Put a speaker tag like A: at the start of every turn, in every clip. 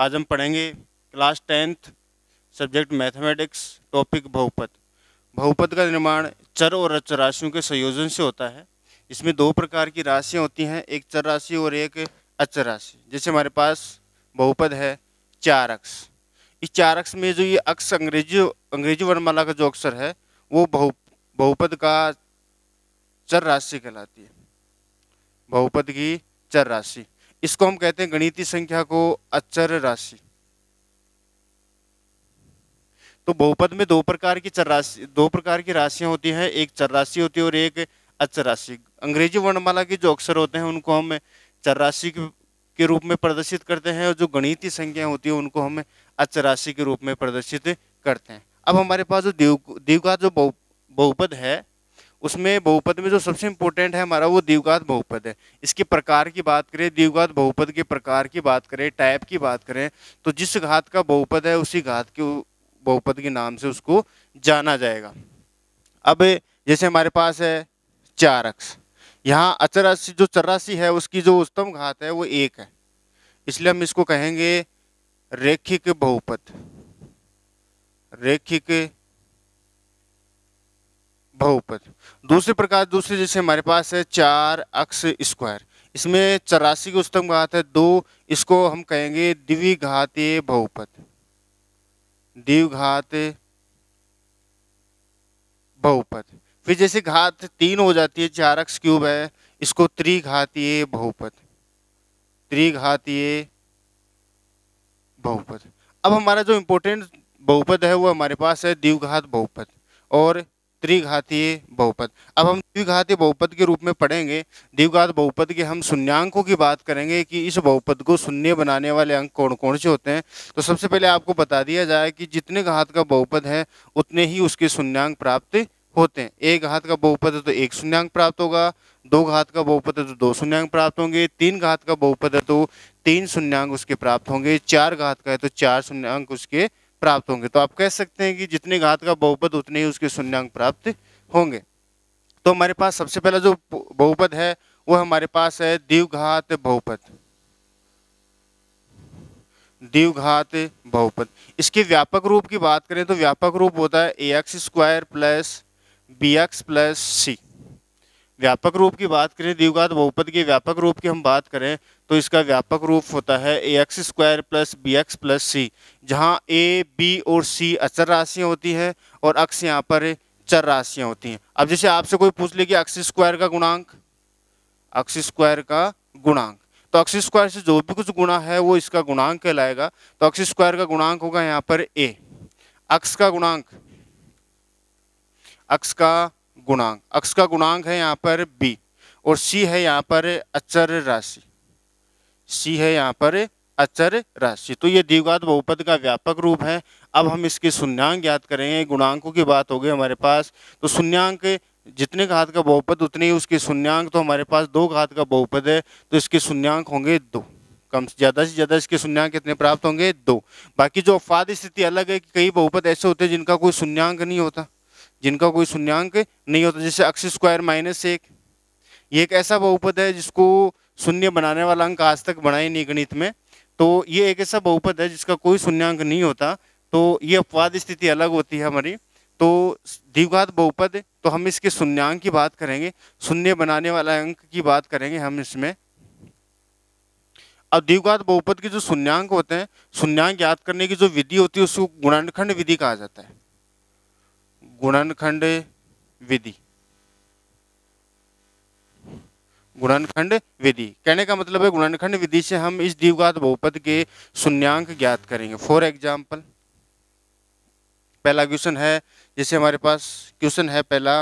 A: आज हम पढ़ेंगे class tenth subject mathematics topic बहुपद बहुपद का निर्माण चर और अचर राशियों के संयोजन से होता है इसमें दो प्रकार की राशियाँ होती हैं एक चर राशि और एक अचर राशि जैसे हमारे पास बहुपद है चार अक्ष इस चार अक्ष में जो ये अक्ष अंग्रेजी अंग्रेजी वर्णमाला का जो अक्षर है वो बहु बहुपद का चर राशि कहलाती है बहुपद की चर राशि इसको हम कहते हैं गणितीय संख्या को अचर राशि तो बहुपद में दो प्रकार की चर राशि दो प्रकार की राशियां होती हैं एक चर राशि होती है और एक अचर राशि अंग्रेजी वर्णमाला के जो अक्षर होते हैं उनको हम चर राशि के रूप में प्रदर्शित करते हैं और जो गणितीय संख्या होती है उनको हम अचर राशि के रूप में प्रदर्शित करते हैं अब हमारे पास जो दीव दीव का जो बहुपद है उसमें बहुपद में जो सबसे इम्पोर्टेंट है हमारा वो दीवघात बहुपद है इसके प्रकार की बात करें दीवघात बहुपद के प्रकार की बात करें टाइप की बात करें तो जिस घात का बहुपद है उसी घात के बहुपद के नाम से उसको जाना जाएगा अब जैसे हमारे पास है चार अक्ष यहाँ अचरासी जो चौरासी है उसकी जो उत्तम घात है वो एक है इसलिए हम इसको कहेंगे रेखिक बहुपद रेखिक बहुपद दूसरे प्रकार दूसरे जैसे हमारे पास है चार अक्स स्क्वायर इसमें चौरासी की उच्चतम घात है दो इसको हम कहेंगे द्विघात बहुपद द्विघात बहुपद फिर जैसे घात तीन हो जाती है चार अक्स क्यूब है इसको त्रिघातीय बहुपद त्रिघातीय बहुपद अब हमारा जो इम्पोर्टेंट बहुपद है वो हमारे पास है द्विघात बहुपद और त्रिघातीय बहुपद अब हम द्विघातीय बहुपद के रूप में पढ़ेंगे द्विघात बहुपद के हम शून्यांकों की बात करेंगे कि इस बहुपद को शून्य बनाने वाले अंक कौन कौन से होते हैं तो सबसे पहले आपको बता दिया जाए कि जितने घात का बहुपद है उतने ही उसके शून्यांक प्राप्त होते हैं एक घात का बहुपद है तो एक शून्यांक प्राप्त होगा दो घात का बहुपद है तो दो शून्यांक प्राप्त होंगे तीन घात का बहुपद है तो तीन शून्यांक उसके प्राप्त होंगे चार घात का है तो चार शून्यंक उसके प्राप्त होंगे तो आप कह सकते हैं कि जितने घात का बहुपद उतने ही उसके शून्यंक प्राप्त होंगे तो हमारे पास सबसे पहला जो बहुपद है वो हमारे पास है दीवघात बहुपद दीवघात बहुपद इसके व्यापक रूप की बात करें तो व्यापक रूप होता है a x square plus b x plus c व्यापक रूप की बात करें दीवघात बहुपद के व्यापक रूप की हम बात करें तो इसका व्यापक रूप होता है a x square plus b x plus c जहाँ ए बी और सी अचर राशियाँ होती है और अक्स यहाँ पर चर राशियाँ होती हैं अब जैसे आपसे कोई पूछ ले कि अक्स स्क्वायर का गुणांक अक्स स्क्वायर का गुणांक तो अक्स स्क्वायर से जो भी कुछ गुणा है वो इसका गुणांक कहलाएगा तो अक्स स्क्वायर का गुणांक होगा यहाँ पर ए अक्स का गुणांक अक्स का गुणांक अक्स का गुणांक है यहाँ पर बी और सी है यहाँ पर अचर राशि सी है यहाँ पर अचर राशि तो ये दीवाद बहुपद का व्यापक रूप है अब हम इसके शून्यांक याद करेंगे गुणांकों की बात हो गई हमारे पास तो शून्यांक जितने घात का बहुपद उतने ही उसके शून्यांक तो हमारे पास दो घात का बहुपद है तो इसके शून्यांक होंगे दो कम से ज़्यादा से ज़्यादा इसके शून्यांक कितने प्राप्त होंगे दो बाकी जो अफाद स्थिति अलग है कि कई बहुपद ऐसे होते हैं जिनका कोई शून्यांक नहीं होता जिनका कोई शून्यांक नहीं होता जैसे अक्स स्क्वायर माइनस एक ये एक ऐसा बहुपद है जिसको शून्य बनाने वाला अंक आज तक बना ही नहीं गणित में तो ये एक ऐसा बहुपद है जिसका कोई शून्यांक नहीं होता तो ये अपवाद स्थिति अलग होती है हमारी तो द्विघात बहुपद तो हम इसके शून्यांक की बात करेंगे शून्य बनाने वाला अंक की बात करेंगे हम इसमें अब द्विघात बहुपद के जो शून्यंक होते हैं शून्यांक याद करने की जो विधि होती है उसको गुणनखंड विधि कहा जाता है गुणनखंड विधि गुणनखंड विधि कहने का मतलब है गुणनखंड विधि से हम इस दीवघात बहुपद के शून्यंक ज्ञात करेंगे फॉर एग्जाम्पल पहला क्वेश्चन है जैसे हमारे पास क्वेश्चन है पहला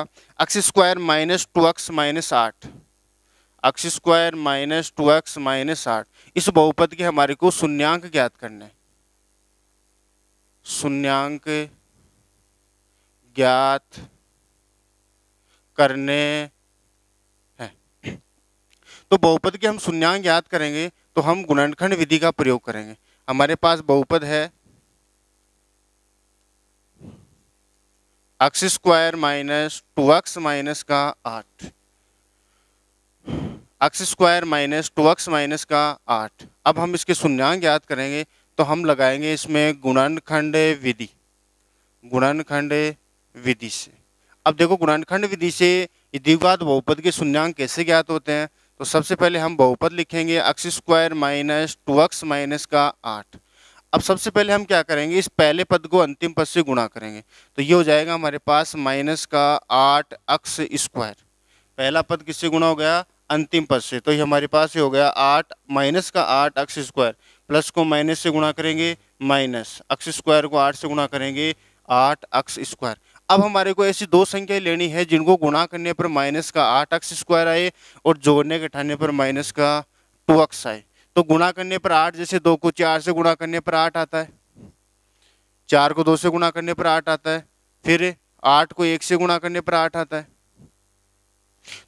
A: x square minus two x minus आठ x square minus two x minus आठ इस बहुपद के हमारे को शून्यंक ज्ञात करने शून्यंक ज्ञात करने तो बहुपद के हम शून्यांक याद करेंगे तो हम गुणनखंड विधि का प्रयोग करेंगे हमारे पास बहुपद है x square minus two x minus का आठ x square minus two x minus का आठ अब हम इसके शून्यांक याद करेंगे तो हम लगाएंगे इसमें गुणनखंड विधि गुणनखंड विधि से अब देखो गुणनखंड विधि से विधिवाद बहुपद के शून्यांक कैसे ज्ञात होते हैं तो सबसे पहले हम बहुपद लिखेंगे x square minus two x minus का आठ अब सबसे पहले हम क्या करेंगे इस पहले पद को अंतिम पद से गुणा करेंगे तो ये हो जाएगा हमारे पास माइनस का आठ अक्स स्क्वायर पहला पद किससे गुणा हो गया अंतिम पद से तो ये हमारे पास ये हो गया आठ माइनस का आठ अक्स स्क्वायर प्लस को माइनस से गुणा करेंगे माइनस अक्स स्क्वायर को आठ से गुणा करेंगे आठ अक्स स्क्वायर अब हमारे को ऐसी दो संख्याएं लेनी है जिनको गुणा करने पर माइनस का आठ अक्स स्क्वायर आए और जोड़ने घटाने पर माइनस का टू अक्स आए तो गुणा करने पर आठ जैसे दो को चार से गुणा करने पर आठ आता है चार को दो से गुणा करने पर आठ आता है फिर आठ को एक से गुणा करने पर आठ आता है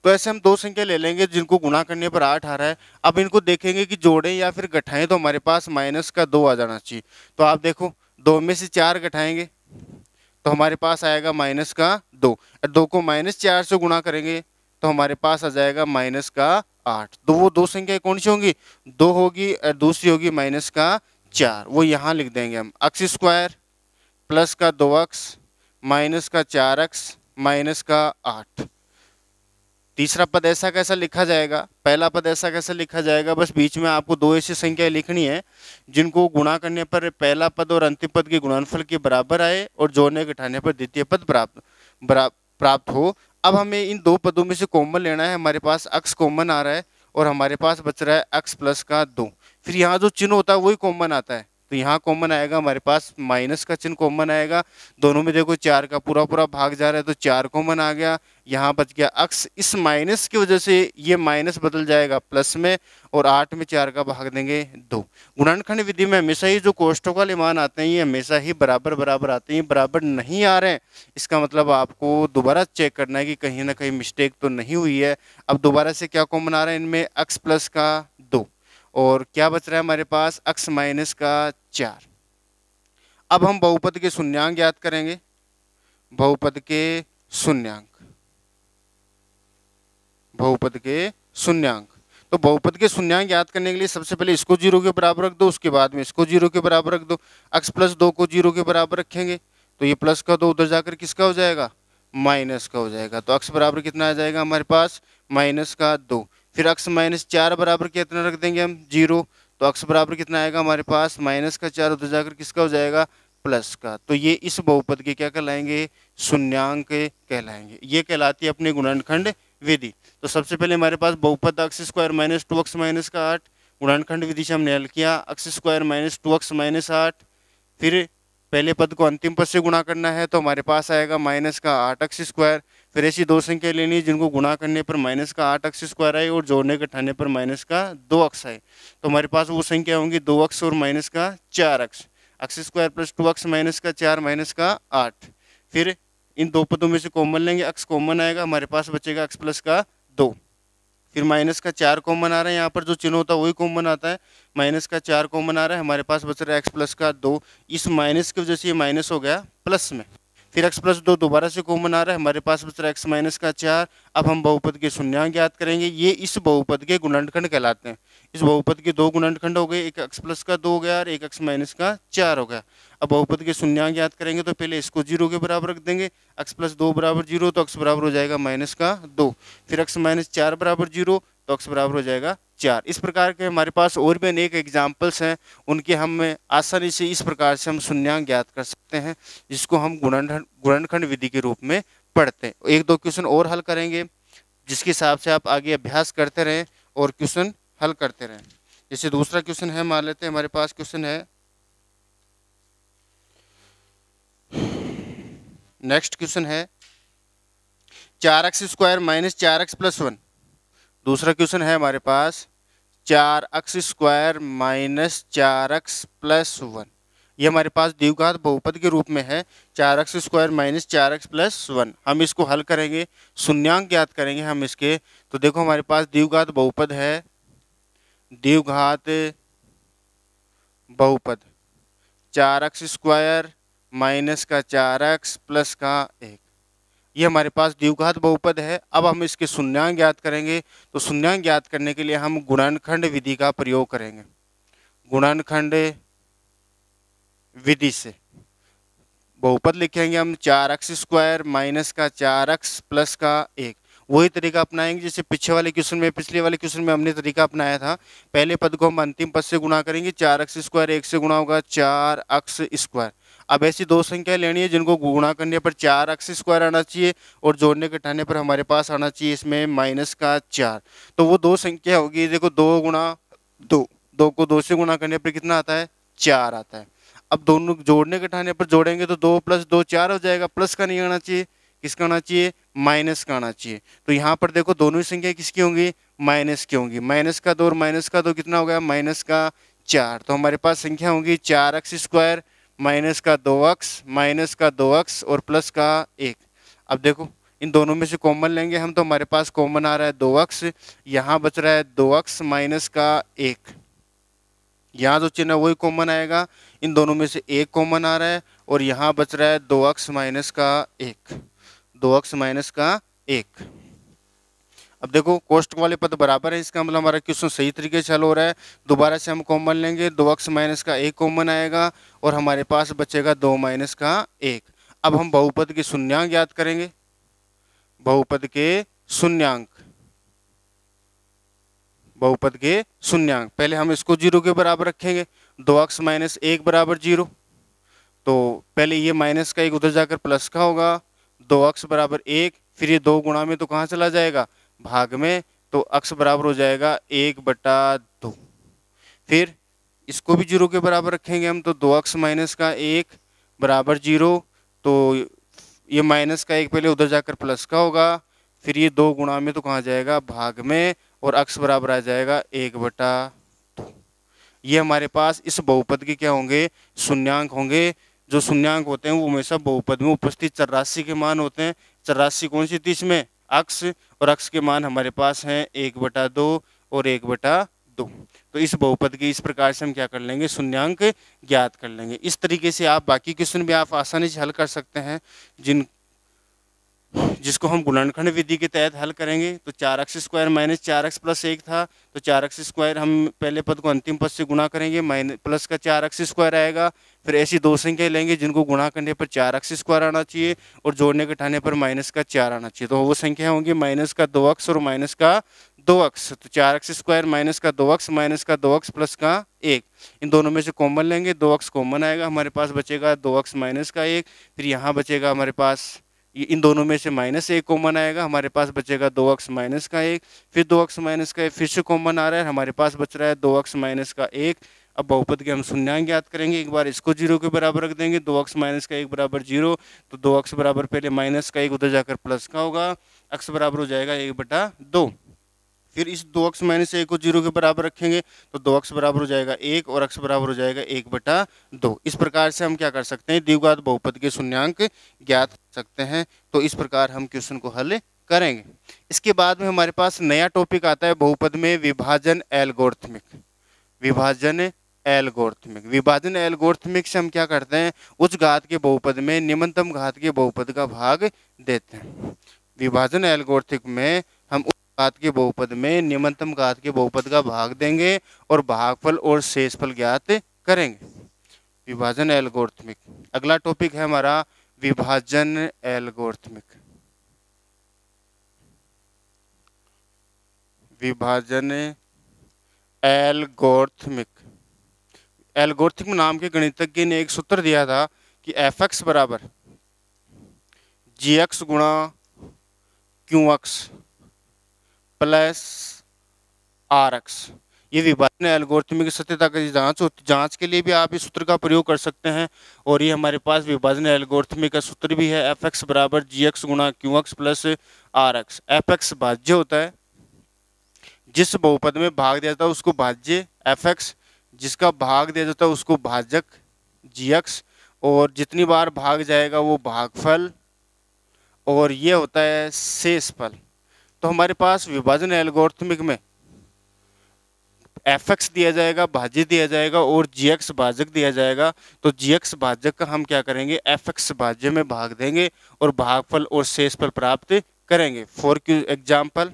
A: तो ऐसे हम दो संख्या ले लेंगे जिनको गुणा करने पर आठ आ रहा है अब इनको देखेंगे कि जोड़ें या फिर घटाएं तो हमारे पास माइनस का दो आ जाना चाहिए तो आप देखो दो में से चार घटाएंगे तो हमारे पास आएगा माइनस का दो दो को माइनस चार से गुणा करेंगे तो हमारे पास आ जाएगा माइनस का आठ तो वो दो संख्याएं कौन सी होंगी दो होगी और दूसरी होगी माइनस का चार वो यहाँ लिख देंगे हम एक्स स्क्वायर प्लस का दो एक्स माइनस का चार एक्स माइनस का आठ तीसरा पद ऐसा कैसा लिखा जाएगा पहला पद ऐसा कैसा लिखा जाएगा बस बीच में आपको दो ऐसी संख्याएं लिखनी है जिनको गुणा करने पर पहला पद और अंतिम पद के गुणनफल के बराबर आए और जोड़ने घटाने पर द्वितीय पद प्राप्त प्राप्त हो अब हमें इन दो पदों में से कॉमन लेना है हमारे पास अक्स कॉमन आ रहा है और हमारे पास बच रहा है अक्स प्लस का दो फिर यहाँ जो चिन्ह होता है वही कॉमन आता है तो यहाँ कॉमन आएगा हमारे पास माइनस का चिन्ह कॉमन आएगा दोनों में देखो चार का पूरा पूरा भाग जा रहा है तो चार कॉमन आ गया यहाँ बच गया अक्स इस माइनस की वजह से ये माइनस बदल जाएगा प्लस में और आठ में चार का भाग देंगे दो गुणनखंड विधि में हमेशा ही जो कोष्ठों का लिमान आते हैं ये हमेशा ही बराबर बराबर आते हैं बराबर नहीं आ रहे हैं इसका मतलब आपको दोबारा चेक करना है कि कहीं ना कहीं मिस्टेक तो नहीं हुई है अब दोबारा से क्या कॉमन आ रहा है इनमें अक्स प्लस का और क्या बच रहा है हमारे पास अक्स माइनस का चार अब हम बहुपद के शून्यंक याद करेंगे बहुपद के शून्यंक बहुपद के शून्यंक तो बहुपद के शून्यंक याद करने के लिए सबसे पहले इसको जीरो के बराबर रख दो उसके बाद में इसको जीरो के बराबर रख दो अक्स प्लस दो को जीरो के बराबर रखेंगे तो ये प्लस का दो उधर जाकर किसका हो जाएगा माइनस का हो जाएगा तो अक्स बराबर कितना आ जाएगा हमारे पास माइनस का दो फिर अक्स माइनस चार बराबर कितना रख देंगे हम जीरो तो अक्स बराबर कितना आएगा हमारे पास माइनस का चार उधर जाकर किसका हो जाएगा प्लस का तो ये इस बहुपद के क्या कहलाएंगे शून्यंक कहलाएंगे ये कहलाती है अपने गुणनखंड विधि तो सबसे पहले हमारे पास बहुपद x square minus two x minus का आठ गुणनखंड विधि से हमने हल किया x square minus two x minus आठ फिर पहले पद को अंतिम पद से गुणा करना है तो हमारे पास आएगा माइनस का आठ अक्स स्क्वायर फिर ऐसी दो संख्या लेनी है जिनको गुणा करने पर माइनस का आठ अक्स स्क्वायर आए और जोड़ने कठाने पर माइनस का दो अक्स आए तो हमारे पास वो संख्या होंगी दो अक्स और माइनस का चार x x square plus two x minus का चार माइनस का आठ फिर इन दो पदों में से कॉमन लेंगे अक्स कॉमन आएगा हमारे पास बचेगा अक्स प्लस का दो फिर माइनस का चार कॉमन आ रहा है यहाँ पर जो चिन्ह होता है वही कॉमन आता है माइनस का चार कॉमन आ रहा है हमारे पास बच रहा है एक्स प्लस का दो इस माइनस की वजह से ये माइनस हो गया प्लस में फिर एक्स प्लस दो दोबारा से कॉमन आ रहा है हमारे पास बच रहा है एक्स माइनस का चार अब हम बहुपद के शून्यंक ज्ञात करेंगे ये इस बहुपद के गुणनखंड कहलाते हैं इस बहुपद के दो गुणनखंड हो गए एक एक्स प्लस का दो हो गया और एक एक्स माइनस का चार हो गया अब बहुपद के शून्यंक ज्ञात करेंगे तो पहले इसको जीरो के बराबर रख देंगे एक्स प्लस दो बराबर जीरो तो एक्स बराबर हो जाएगा माइनस का दो फिर एक्स माइनस चार बराबर जीरो तो x बराबर हो जाएगा चार इस प्रकार के हमारे पास और भी अनेक एग्जाम्पल्स हैं उनके हम आसानी से इस प्रकार से हम शून्यांक ज्ञात कर सकते हैं जिसको हम गुणनखंड गुणनखंड विधि के रूप में पढ़ते हैं एक दो क्वेश्चन और हल करेंगे जिसके हिसाब से आप आगे अभ्यास करते रहें और क्वेश्चन हल करते रहें जैसे दूसरा क्वेश्चन है मान लेते हैं हमारे पास क्वेश्चन है नेक्स्ट क्वेश्चन है चार एक्स स्क्वायर माइनस चार एक्स प्लस वन दूसरा क्वेश्चन है हमारे पास चार एक्स स्क्वायर माइनस चार एक्स प्लस वन ये हमारे पास द्विघात बहुपद के रूप में है चार अक्स स्क्वायर माइनस चार एक्स प्लस वन हम इसको हल करेंगे शून्यांक ज्ञात करेंगे हम इसके तो देखो हमारे पास द्विघात बहुपद है द्विघात बहुपद चार अक्स स्क्वायर माइनस का चार अक्स प्लस का एक ये हमारे पास द्विघात बहुपद है अब हम इसके शून्यांग ज्ञात करेंगे तो शून्यांग ज्ञात करने के लिए हम गुणनखंड विधि का प्रयोग करेंगे गुणनखंड विधि से बहुपद लिखेंगे हम चार एक्स स्क्वायर माइनस का चार एक्स प्लस का एक वही तरीका अपनाएंगे जैसे पीछे वाले क्वेश्चन में पिछले वाले क्वेश्चन में हमने तरीका अपनाया था पहले पद को हम अंतिम पद से गुणा करेंगे चार एक्स स्क्वायर एक से गुणा होगा चार एक्स स्क्वायर अब ऐसी दो संख्या लेनी है जिनको गुणा करने पर चार अक्स स्क्वायर आना चाहिए और जोड़ने घटाने पर हमारे पास आना चाहिए इसमें माइनस का चार तो वो दो संख्या होगी देखो दो गुणा दो दो को दो से गुणा करने पर कितना आता है चार आता है अब दोनों जोड़ने घटाने पर जोड़ेंगे तो दो प्लस दो चार हो जाएगा प्लस का नहीं आना चाहिए किसका आना चाहिए माइनस का आना चाहिए तो यहाँ पर देखो दोनों ही संख्या किसकी होंगी माइनस की होंगी माइनस का दो और माइनस का दो कितना हो गया माइनस का चार तो हमारे पास संख्या होगी चार एक्स स्क्वायर माइनस का दो अक्स माइनस का दो अक्स और प्लस का एक अब देखो इन दोनों में से कॉमन लेंगे हम तो हमारे पास कॉमन आ रहा है दो अक्स यहाँ बच रहा है दो अक्स माइनस का एक यहाँ जो चिन्ह वही कॉमन आएगा इन दोनों में से एक कॉमन आ रहा है और यहाँ बच रहा है दो अक्स माइनस का एक दो अक्स माइनस का एक अब देखो कोष्ट वाले पद बराबर है इसका मतलब हमारा क्वेश्चन सही तरीके से हल हो रहा है दोबारा से हम कॉमन लेंगे दो अक्स माइनस का एक कॉमन आएगा और हमारे पास बचेगा दो माइनस का एक अब हम बहुपद के शून्यंक याद करेंगे बहुपद के शून्यंक बहुपद के शून्यंक पहले हम इसको जीरो के बराबर रखेंगे दो अक्स माइनस एक बराबर जीरो तो पहले ये माइनस का एक उधर जाकर प्लस का होगा दो अक्स बराबर एक फिर ये दो गुणा में तो कहाँ चला जाएगा भाग में तो अक्स बराबर हो जाएगा एक बटा दो फिर इसको भी जीरो के बराबर रखेंगे हम तो दो अक्स माइनस का एक बराबर जीरो तो ये माइनस का एक पहले उधर जाकर प्लस का होगा फिर ये दो गुणा में तो कहाँ जाएगा भाग में और अक्स बराबर आ जाएगा एक बटा दो ये हमारे पास इस बहुपद के क्या होंगे शून्यंक होंगे जो शून्यंक होते हैं वो हमेशा बहुपद में उपस्थित चौरासी के मान होते हैं चौरासी कौन सी थी इसमें अक्स और अक्स के मान हमारे पास हैं एक बटा दो और एक बटा दो तो इस बहुपद की इस प्रकार से हम क्या कर लेंगे शून्यंक ज्ञात कर लेंगे इस तरीके से आप बाकी क्वेश्चन भी आप आसानी से हल कर सकते हैं जिन जिसको हम गुणनखंड विधि के तहत हल करेंगे तो चार एक्स स्क्वायर माइनस चार एक्स प्लस एक था तो चार एक्स स्क्वायर हम पहले पद को अंतिम पद से गुणा करेंगे माइनस प्लस का चार एक्स स्क्वायर आएगा फिर ऐसी दो संख्याएं लेंगे जिनको गुणा करने पर चार एक्स स्क्वायर आना चाहिए और जोड़ने घटाने पर माइनस का चार आना चाहिए तो वो संख्या होंगी माइनस का दो अक्स और माइनस का दो अक्स तो चार एक्स स्क्वायर माइनस का दो अक्स माइनस का दो अक्स प्लस का एक इन दोनों में से कॉमन लेंगे दो अक्स कॉमन आएगा हमारे पास बचेगा दो अक्स माइनस का एक फिर यहाँ बचेगा हमारे पास इन दोनों में से माइनस एक कॉमन आएगा हमारे पास बचेगा दो अक्स माइनस का एक फिर दो अक्स माइनस का एक फिर से कॉमन आ रहा है हमारे पास बच रहा है दो अक्स माइनस का एक अब बहुपद के हम शून्यांक याद करेंगे एक बार इसको जीरो के बराबर रख देंगे दो अक्स माइनस का एक बराबर जीरो तो दो अक्स बराबर पहले माइनस का एक उधर जाकर प्लस का होगा अक्स बराबर हो जाएगा एक बटा दो फिर इस दो अक्स माइनस एक को जीरो के बराबर रखेंगे तो दो अक्ष बराबर हो जाएगा एक और अक्ष बराबर हो जाएगा एक बटा दो इस प्रकार से हम क्या कर सकते हैं द्विघात बहुपद के शून्यांक ज्ञात सकते हैं तो इस प्रकार हम क्वेश्चन को हल करेंगे इसके बाद में हमारे पास नया टॉपिक आता है बहुपद में विभाजन एलगोर्थमिक विभाजन एलगोर्थमिक विभाजन एलगोर्थमिक से हम क्या करते हैं उच्च घात के बहुपद में निम्नतम घात के बहुपद का भाग देते हैं विभाजन एलगोर्थिक में हम घात के बहुपद में निम्नतम घात के बहुपद का भाग देंगे और भागफल और शेषफल ज्ञात करेंगे विभाजन एल्गोर्थमिक अगला टॉपिक है हमारा विभाजन एल्गोर्थमिक विभाजन एल्गोर्थमिक एल्गोर्थमिक नाम के गणितज्ञ ने एक सूत्र दिया था कि एफ एक्स बराबर जी एक्स गुणा q x plus r x ये विभाजन एल्गोरिथमिक की सत्यता की जांच होती जांच के लिए भी आप इस सूत्र का प्रयोग कर सकते हैं और ये हमारे पास विभाजन एल्गोरिथमिक का सूत्र भी है एफ एक्स बराबर जी एक्स गुणा q x plus r x f x भाज्य होता है जिस बहुपद में भाग दिया जाता है उसको भाज्य एफ एक्स जिसका भाग दिया जाता है उसको भाजक जी एक्स और जितनी बार भाग जाएगा वो भागफल और ये होता है शेषफल तो हमारे पास विभाजन एल्गोर्थमिक में एफ एक्स दिया जाएगा भाज्य दिया जाएगा और जी एक्स भाजक दिया जाएगा तो जी एक्स भाजक का हम क्या करेंगे एफ एक्स भाज्य में भाग देंगे और भागफल और शेषफल प्राप्त करेंगे for q example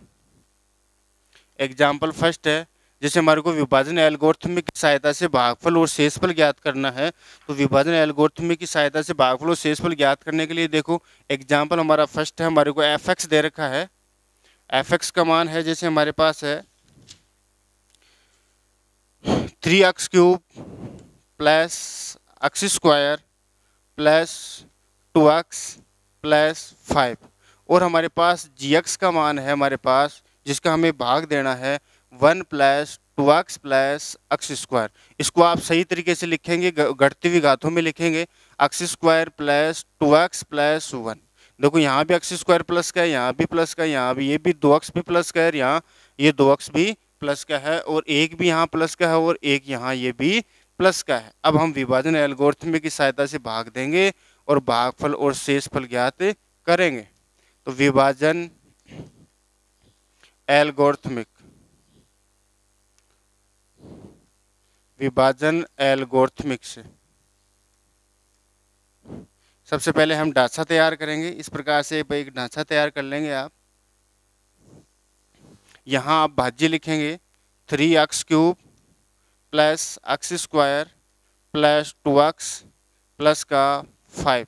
A: example first है जैसे हमारे को विभाजन एल्गोर्थमी की सहायता से भागफल और शेषफल ज्ञात करना है तो विभाजन एल्गोर्थमी की सहायता से भागफल और शेषफल ज्ञात करने के लिए देखो एग्जाम्पल हमारा फर्स्ट है हमारे को एफ एक्स दे रखा है एफ एक्स का मान है जैसे हमारे पास है three x cube plus x square plus two x plus five और हमारे पास जी एक्स का मान है हमारे पास जिसका हमें भाग देना है one plus two x plus x square इसको आप सही तरीके से लिखेंगे घटती हुई घातों में लिखेंगे x square plus two x plus one देखो यहाँ भी एक्स स्क्वायर प्लस का है यहाँ भी प्लस का है यहाँ भी ये भी दो अक्स भी प्लस का है यहाँ ये दो अक्स भी प्लस का है और एक भी यहाँ प्लस का है और एक यहाँ ये भी प्लस का है अब हम विभाजन एल्गोरिथम की सहायता से भाग देंगे और भागफल और शेषफल ज्ञात करेंगे तो विभाजन एल्गोरिथमिक विभाजन एल्गोरिथमिक से सबसे पहले हम ढांचा तैयार करेंगे इस प्रकार से एक ढांचा तैयार कर लेंगे आप यहाँ आप भाज्य लिखेंगे three x cube plus x square plus two x plus का फाइव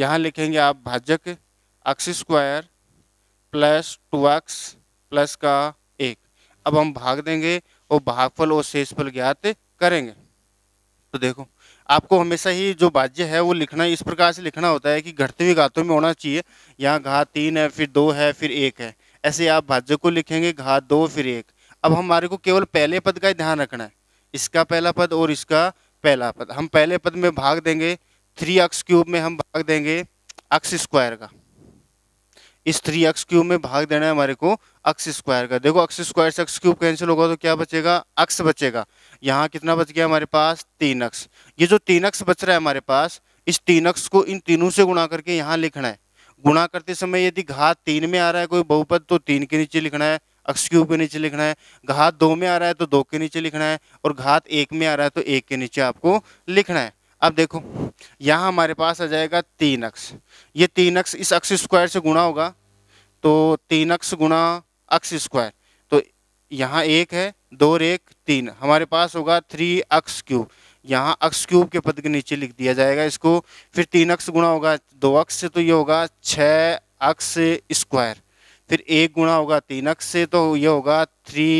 A: यहाँ लिखेंगे आप भाजक x square plus two x plus का एक अब हम भाग देंगे और भागफल और शेषफल ज्ञात करेंगे तो देखो आपको हमेशा ही जो बाज्य है वो लिखना इस प्रकार से लिखना होता है कि घटते हुए घातों में होना चाहिए यहाँ घात तीन है फिर दो है फिर एक है ऐसे आप भाज्य को लिखेंगे घात दो फिर एक अब हमारे को केवल पहले पद का ही ध्यान रखना है इसका पहला पद और इसका पहला पद हम पहले पद में भाग देंगे थ्री अक्स क्यूब में हम भाग देंगे अक्स स्क्वायर का इस थ्री एक्स क्यूब में भाग देना है हमारे को अक्स स्क्वायर का देखो अक्स स्क्वायर से एक्स क्यूब कैंसिल होगा तो क्या बचेगा अक्स बचेगा यहाँ कितना बच गया हमारे पास तीन अक्स ये जो तीन अक्स बच रहा है हमारे पास इस तीन अक्स को इन तीनों से गुणा करके यहाँ लिखना है गुणा करते समय यदि घात तीन में आ रहा है कोई बहुपद तो तीन के नीचे लिखना है अक्स क्यूब के नीचे लिखना है घात दो में आ रहा है तो दो के नीचे लिखना है और घात एक में आ रहा है तो एक के नीचे आपको लिखना है अब देखो यहाँ हमारे पास आ जाएगा तीन अक्स ये तीन अक्स इस अक्स स्क्वायर से गुणा होगा तो तीन अक्स गुणा अक्स स्क्वायर तो यहाँ एक है दो और एक तीन हमारे पास होगा थ्री अक्स क्यूब यहाँ अक्स क्यूब के पद के नीचे लिख दिया जाएगा इसको फिर तीन अक्स गुणा होगा दो अक्स से तो ये होगा छः अक्स स्क्वायर फिर एक गुणा होगा तीन अक्स से तो ये होगा थ्री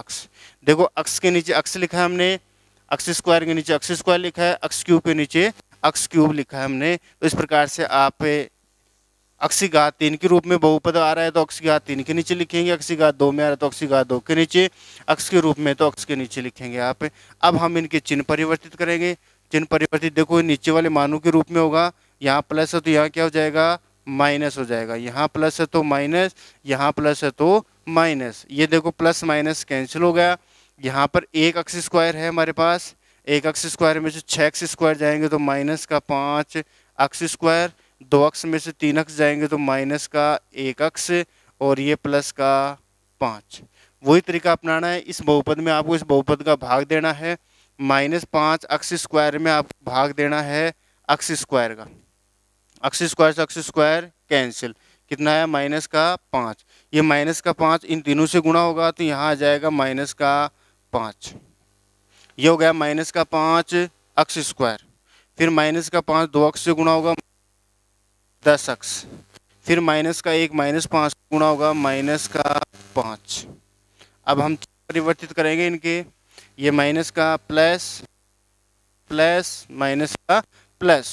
A: अक्स देखो अक्स के नीचे अक्स लिखा है हमने अक्स स्क्वायर के नीचे अक्स स्क्वायर लिखा है अक्स क्यूब के नीचे अक्स क्यूब लिखा है हमने तो इस प्रकार से आप अक्षीघात तीन के रूप में बहुपद आ रहा है तो अक्षीघात तीन के नीचे लिखेंगे अक्षीघात दो में आ रहा है तो अक्षीघात दो के नीचे अक्ष के रूप में तो अक्ष के नीचे लिखेंगे आप अब हम इनके चिन्ह परिवर्तित करेंगे चिन्ह परिवर्तित देखो नीचे वाले मानो के रूप में होगा यहाँ प्लस है तो यहाँ क्या हो जाएगा माइनस हो जाएगा यहाँ प्लस है तो माइनस यहाँ प्लस है तो माइनस ये देखो प्लस माइनस कैंसिल हो गया यहाँ पर एक अक्स स्क्वायर है हमारे पास एक अक्स स्क्वायर में से छः अक्स स्क्वायर जाएंगे तो माइनस का पाँच अक्स स्क्वायर दो अक्स में से तीन अक्स जाएंगे तो माइनस का एक अक्स और ये प्लस का पाँच वही तरीका अपनाना है इस बहुपद में आपको इस बहुपद का भाग देना है माइनस पाँच अक्स स्क्वायर में आप भाग देना है अक्स स्क्वायर का अक्स स्क्वायर से अक्स स्क्वायर कैंसिल कितना है माइनस का पाँच ये माइनस का पाँच इन तीनों से गुणा होगा तो यहाँ आ जाएगा माइनस का पाँच ये हो गया माइनस का पाँच अक्स स्क्वायर फिर माइनस का पाँच दो अक्स से गुणा होगा दस अक्स फिर माइनस का एक माइनस पाँच गुणा होगा माइनस का पाँच अब हम परिवर्तित करेंगे इनके ये माइनस का प्लस प्लस माइनस का प्लस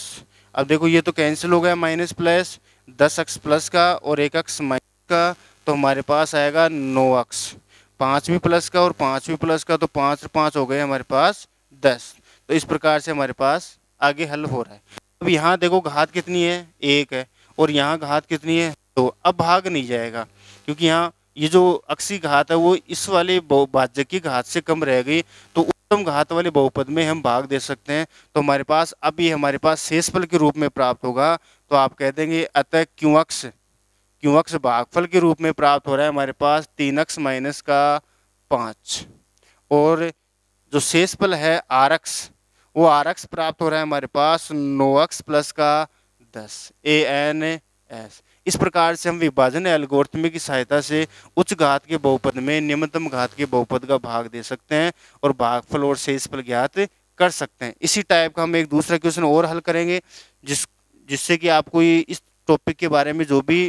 A: अब देखो ये तो कैंसिल हो गया माइनस प्लस दस अक्स प्लस का और एक अक्स माइनस का तो हमारे पास आएगा नौ अक्स पांचवी प्लस का और पांचवी प्लस का तो पांच और पांच हो गए हमारे पास दस तो इस प्रकार से हमारे पास आगे हल हो रहा है अब यहाँ देखो घात कितनी है एक है और यहाँ घात कितनी है तो अब भाग नहीं जाएगा क्योंकि यहाँ ये जो अक्सी घात है वो इस वाले बाज्य की घात से कम रह गई तो उत्तम घात वाले बहुपद में हम भाग दे सकते हैं तो हमारे पास अब ये हमारे पास शेषफल के रूप में प्राप्त होगा तो आप कह देंगे अतः क्यों अक्ष क्यों अक्ष भागफल के रूप में प्राप्त हो रहा है हमारे पास तीन अक्स माइनस का पाँच और जो शेष है आर अक्ष वो आर अक्ष प्राप्त हो रहा है हमारे पास नो अक्स प्लस का दस ए एन एस इस प्रकार से हम विभाजन एल्गोरिथम की सहायता से उच्च घात के बहुपद में निम्नतम घात के बहुपद का भाग दे सकते हैं और भागफल और शेषफल ज्ञात कर सकते हैं इसी टाइप का हम एक दूसरा क्वेश्चन और हल करेंगे जिस जिससे कि आपको इस टॉपिक के बारे में जो भी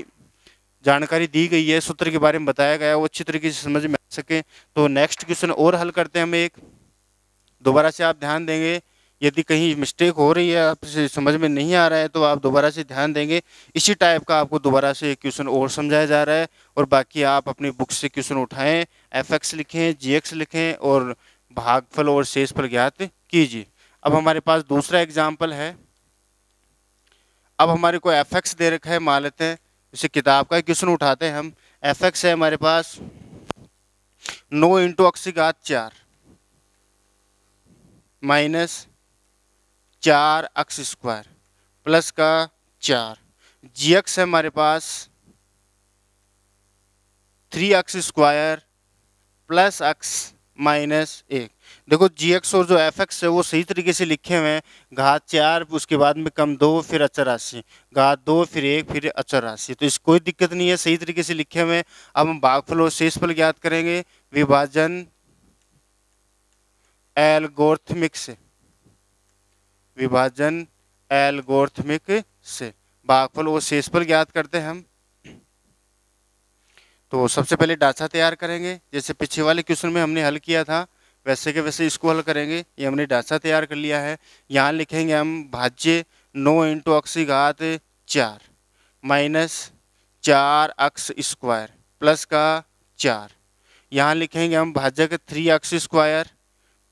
A: जानकारी दी गई है सूत्र के बारे में बताया गया है वो अच्छी तरीके से समझ में आ सके तो नेक्स्ट क्वेश्चन और हल करते हैं हम एक दोबारा से आप ध्यान देंगे यदि कहीं मिस्टेक हो रही है आपसे समझ में नहीं आ रहा है तो आप दोबारा से ध्यान देंगे इसी टाइप का आपको दोबारा से क्वेश्चन और समझाया जा रहा है और बाकी आप अपनी बुक से क्वेश्चन उठाएं एफ एक्स लिखें जी एक्स लिखें और भागफल और शेषफल ज्ञात कीजिए अब हमारे पास दूसरा एग्जाम्पल है अब हमारे को एफ एक्स दे रखा है मान लेते हैं इसे किताब का क्वेश्चन उठाते हैं हम एफ एक्स है हमारे पास नो इंटू अक्सी घात चार माइनस चार अक्स स्क्वायर प्लस का चार जी एक्स है हमारे पास three x square plus x minus एक देखो जी एक्स और जो एफ एक्स है वो सही तरीके से लिखे हुए हैं घात चार उसके बाद में कम दो फिर अचर राशि घात दो फिर एक फिर अचर राशि तो इस कोई दिक्कत नहीं है सही तरीके से लिखे हुए हैं अब हम फल और शेषफल ज्ञात करेंगे विभाजन एलगोर्थमिक से विभाजन एलगोर्थमिक से भागफल और शेषफल ज्ञात करते हैं हम तो सबसे पहले ढांचा तैयार करेंगे जैसे पीछे वाले क्वेश्चन में हमने हल किया था वैसे के वैसे इसको हल करेंगे ये हमने ढांचा तैयार कर लिया है यहाँ लिखेंगे हम भाज्य नौ इंटू अक्सी घात चार माइनस चार अक्स स्क्वायर प्लस का चार यहाँ लिखेंगे हम भाजक थ्री अक्स स्क्वायर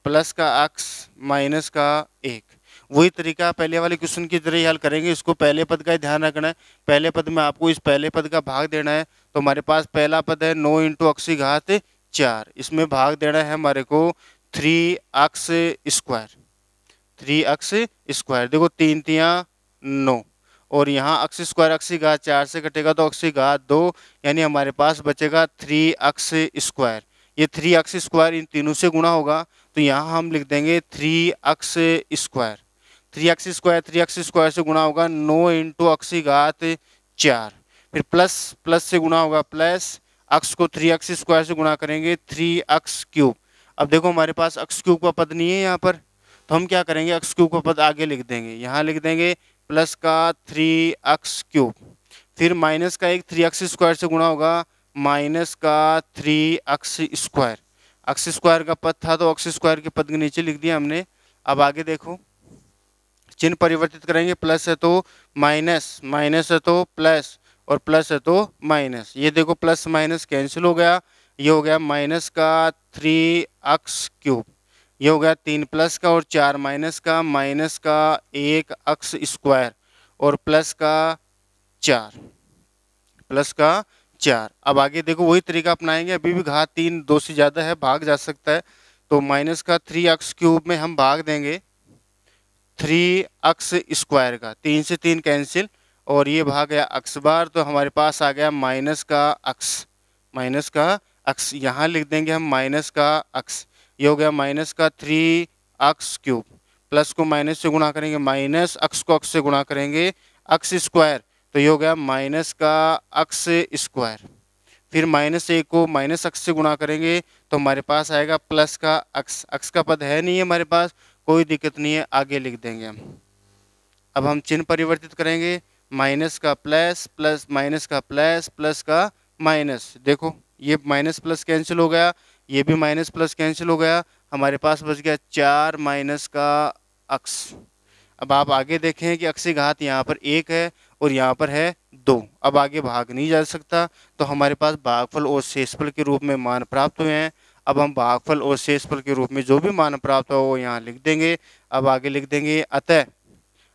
A: प्लस का अक्स माइनस का एक वही तरीका पहले वाले क्वेश्चन की तरह हल करेंगे इसको पहले पद का ध्यान रखना है पहले पद में आपको इस पहले पद का भाग देना है तो हमारे पास पहला पद है नौ इंटू अक्सी घात चार इसमें भाग देना है हमारे को three x square three x square देखो तीन तिया नौ और यहाँ अक्स स्क्वायर अक्सी घात चार से कटेगा तो अक्सी घात दो यानी हमारे पास बचेगा थ्री अक्स स्क्वायर ये थ्री अक्स स्क्वायर इन तीनों से गुणा होगा तो यहाँ हम लिख देंगे three x square three x square three x square से गुणा होगा नौ इंटू अक्सी घात चार फिर प्लस प्लस से गुना होगा प्लस अक्स को थ्री अक्स स्क्वायर से गुना करेंगे थ्री अक्स क्यूब अब देखो हमारे पास अक्स क्यूब का पद नहीं है यहाँ पर तो हम क्या करेंगे अक्स क्यूब का पद आगे लिख देंगे यहाँ लिख देंगे प्लस का थ्री अक्स क्यूब फिर माइनस का एक थ्री अक्स स्क्वायर से गुणा होगा माइनस का three x square x square का पद था तो अक्स स्क्वायर के पद के नीचे लिख दिया हमने अब आगे देखो चिन्ह परिवर्तित करेंगे प्लस है तो माइनस माइनस है तो प्लस और प्लस है तो माइनस ये देखो प्लस माइनस कैंसिल हो गया ये हो गया माइनस का थ्री अक्स क्यूब ये हो गया तीन प्लस का और चार माइनस का माइनस का एक अक्स स्क्वायर और प्लस का चार प्लस का चार अब आगे देखो वही तरीका अपनाएंगे अभी भी घात तीन दो से ज़्यादा है भाग जा सकता है तो माइनस का थ्री अक्स क्यूब में हम भाग देंगे थ्री अक्स स्क्वायर का तीन से तीन कैंसिल और ये भाग गया अक्स बार तो हमारे पास आ गया माइनस का अक्स माइनस का अक्स यहाँ लिख देंगे हम माइनस का अक्स ये हो गया माइनस का थ्री अक्स क्यूब प्लस को माइनस से गुणा करेंगे माइनस अक्स को अक्स से गुणा करेंगे अक्स स्क्वायर तो ये हो गया माइनस का अक्स स्क्वायर फिर माइनस ए को माइनस अक्स से गुणा करेंगे तो हमारे पास आएगा प्लस का अक्स अक्स का पद है नहीं है हमारे पास कोई दिक्कत नहीं है आगे लिख देंगे हम अब हम चिन्ह परिवर्तित करेंगे माइनस का प्लस प्लस माइनस का प्लस प्लस का माइनस देखो ये माइनस प्लस कैंसिल हो गया ये भी माइनस प्लस कैंसिल हो गया हमारे पास बच गया चार माइनस का अक्स अब आप आगे देखें कि अक्सी घात यहाँ पर एक है और यहाँ पर है दो अब आगे भाग नहीं जा सकता तो हमारे पास भागफल और शेषफल के रूप में मान प्राप्त हुए हैं अब हम भागफल और शेषफल के रूप में जो भी मान प्राप्त हो वो यहाँ लिख देंगे अब आगे लिख देंगे अतः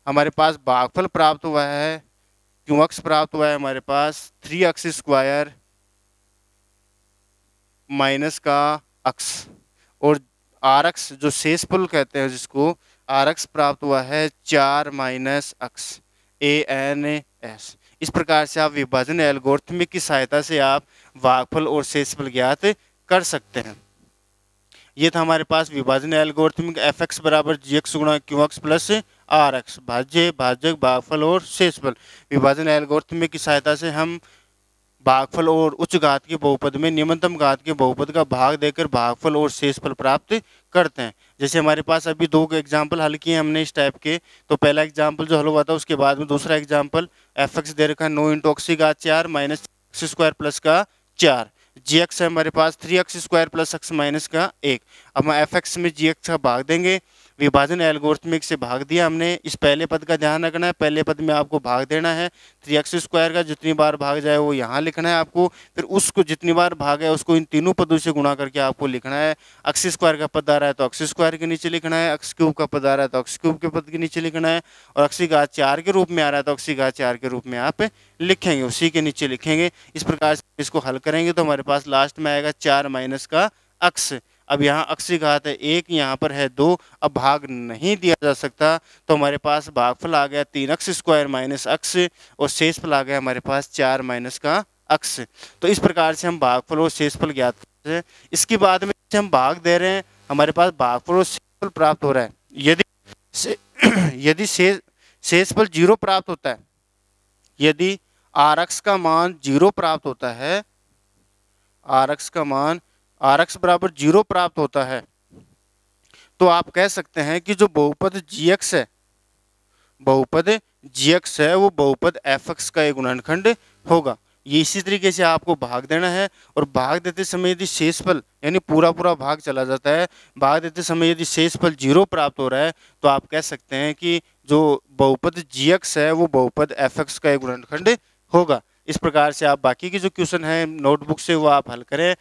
A: हमारे पास बागफल प्राप्त हुआ है क्यू अक्स प्राप्त हुआ है हमारे पास थ्री अक्स स्क्वायर माइनस का अक्स और आर अक्स जो पुल कहते हैं जिसको आर अक्स प्राप्त हुआ है चार minus x A N S इस प्रकार से आप विभाजन एल्गोरिथमिक की सहायता से आप वाकफल और शेषफल ज्ञात कर सकते हैं ये था हमारे पास विभाजन एल्गोरिथमिक एफ एक्स बराबर जी एक्स गुणा q x plus r x भाज्य भाजक भागफल और शेषफल विभाजन एल्गोरिथम की सहायता से हम भागफल और उच्च घात के बहुपद में निम्नतम घात के बहुपद का भाग देकर भागफल और शेषफल प्राप्त करते हैं जैसे हमारे पास अभी दो एग्जाम्पल हल किए हमने इस टाइप के तो पहला एग्जाम्पल जो हल हुआ था उसके बाद में दूसरा एग्जाम्पल एफ एक्स दे रखा है नो इंटोक्सी का चार माइनस एक्स स्क्वायर प्लस का चार जी एक्स है हमारे पास three x square plus x minus का एक अब हम एफ एक्स में जी एक्स का भाग देंगे विभाजन एल्गोरिथमिक से भाग दिया हमने इस पहले पद का ध्यान रखना है पहले पद में आपको भाग देना है थ्री एक्स स्क्वायर का जितनी बार भाग जाए वो यहाँ लिखना है आपको फिर उसको जितनी बार भाग है उसको इन तीनों पदों से गुणा करके आपको लिखना है अक्स स्क्वायर का पद आ रहा है तो अक्स स्क्वायर के नीचे लिखना है अक्स क्यूब का पद आ रहा है तो अक्स क्यूब के पद के नीचे लिखना है और अक्सी का चार के रूप में आ रहा है तो अक्सी का चार के रूप में आप लिखेंगे उसी के नीचे लिखेंगे इस प्रकार से इसको हल करेंगे तो हमारे पास लास्ट में आएगा चार माइनस का अक्स अब यहाँ अक्सी घात है एक यहाँ पर है दो अब भाग नहीं दिया जा सकता तो हमारे पास भागफल आ गया तीन अक्स स्क्वायर माइनस अक्स और शेषफल आ गया हमारे पास चार माइनस का अक्स तो इस प्रकार से हम भागफल और शेषफल ज्ञात करते हैं इसके बाद में हम भाग दे रहे हैं हमारे पास भागफल और शेषफल प्राप्त हो रहा है यदि यदि शेष शेषफल जीरो प्राप्त होता है यदि आरक्ष का मान जीरो प्राप्त होता है आरक्ष का मान आर एक्स बराबर जीरो प्राप्त होता है तो आप कह सकते हैं कि जो बहुपद जी एक्स है बहुपद जी एक्स है वो बहुपद एफ एक्स का एक गुणनखंड होगा ये इसी तरीके से आपको भाग देना है और भाग देते समय यदि शेषफल यानी पूरा पूरा भाग चला जाता है भाग देते समय यदि शेषफल जीरो प्राप्त हो रहा है तो आप कह सकते हैं कि जो बहुपद जी एक्स है वो बहुपद एफ एक्स का एक गुणनखंड होगा इस प्रकार से आप बाकी के जो क्वेश्चन हैं नोटबुक से वो आप हल करें